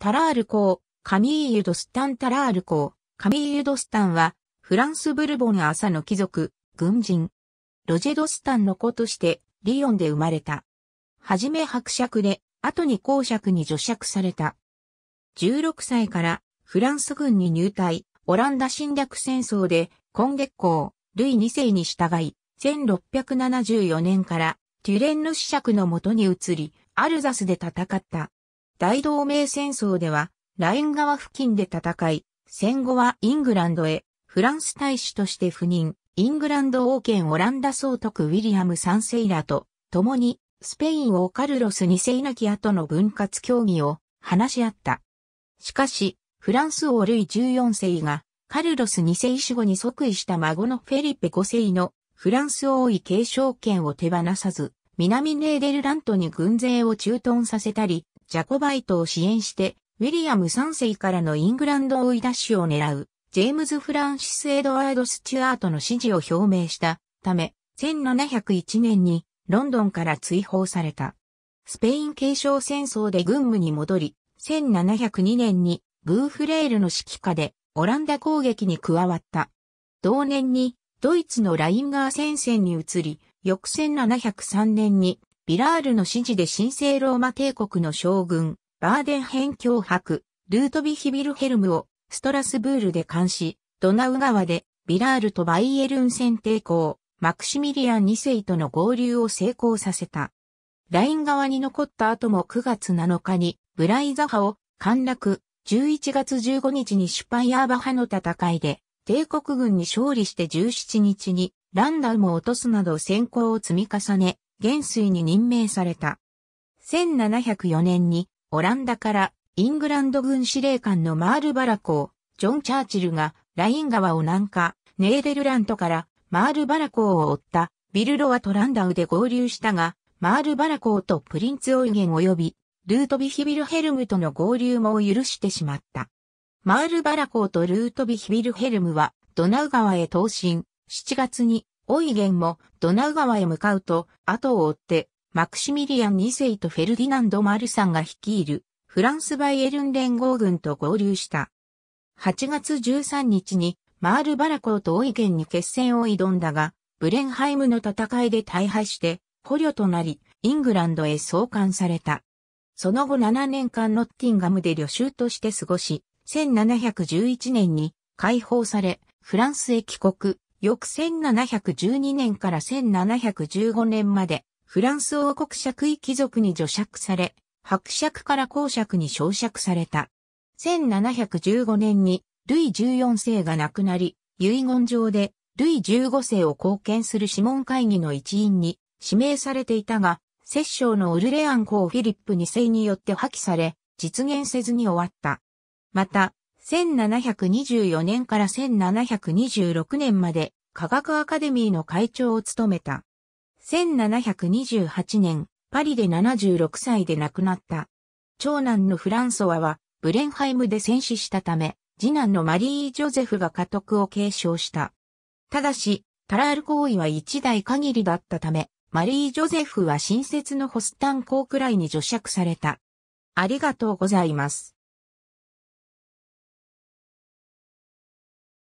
タラール公、カミーユ・ドスタン・タラール公、カミーユ・ドスタンは、フランス・ブルボン朝の貴族、軍人。ロジェ・ドスタンの子として、リヨンで生まれた。はじめ伯爵で、後に公爵に助爵された。16歳からフランス軍に入隊、オランダ侵略戦争で、今月公、ルイ2世に従い、1674年から、テュレンヌ子爵のもとに移り、アルザスで戦った。大同盟戦争では、ライン川付近で戦い、戦後はイングランドへ、フランス大使として赴任、イングランド王権オランダ総督ウィリアム3世らと、共に、スペイン王カルロス2世なき後の分割協議を話し合った。しかし、フランス王ルイ14世が、カルロス2世死後に即位した孫のフェリペ5世のフランス王位継承権を手放さず、南ネーデルラントに軍勢を駐屯させたり、ジャコバイトを支援して、ウィリアム3世からのイングランド追い出しを狙う、ジェームズ・フランシス・エドワード・スチュアートの支持を表明したため、1701年にロンドンから追放された。スペイン継承戦争で軍務に戻り、1702年にグーフレールの指揮下でオランダ攻撃に加わった。同年にドイツのラインガー戦線に移り、翌1703年にビラールの指示で神聖ローマ帝国の将軍、バーデンヘン教伯、ルートビヒビルヘルムをストラスブールで監視、ドナウ川でビラールとバイエルン戦抵抗、マクシミリアン2世との合流を成功させた。ライン側に残った後も9月7日にブライザハを陥落、11月15日にシュパイアーバハの戦いで帝国軍に勝利して17日にランダムを落とすなど戦功を積み重ね、元帥に任命された。1704年にオランダからイングランド軍司令官のマール・バラコー、ジョン・チャーチルがライン川を南下、ネーデルラントからマール・バラコーを追ったビルロア・トランダウで合流したが、マール・バラコーとプリンツ・オイゲン及びルートビヒビルヘルムとの合流も許してしまった。マール・バラコーとルートビヒビルヘルムはドナウ川へ投進、7月にオイゲンもドナウ川へ向かうと、後を追って、マクシミリアン2世とフェルディナンド・マルサンが率いるフランスバイエルン連合軍と合流した。8月13日にマール・バラーとオイゲンに決戦を挑んだが、ブレンハイムの戦いで大敗して捕虜となり、イングランドへ送還された。その後7年間ノッティンガムで旅衆として過ごし、1711年に解放され、フランスへ帰国。翌1712年から1715年まで、フランス王国爵位貴族に除爵され、伯爵から公爵に昇爵された。1715年に、ルイ14世が亡くなり、遺言状で、ルイ15世を貢献する諮問会議の一員に指名されていたが、摂政のオルレアン公フィリップ2世によって破棄され、実現せずに終わった。また、1724年から1726年まで科学アカデミーの会長を務めた。1728年、パリで76歳で亡くなった。長男のフランソワはブレンハイムで戦死したため、次男のマリー・ジョゼフが家督を継承した。ただし、タラール行為は一代限りだったため、マリー・ジョゼフは新設のホスタンーくらいに除釈された。ありがとうございます。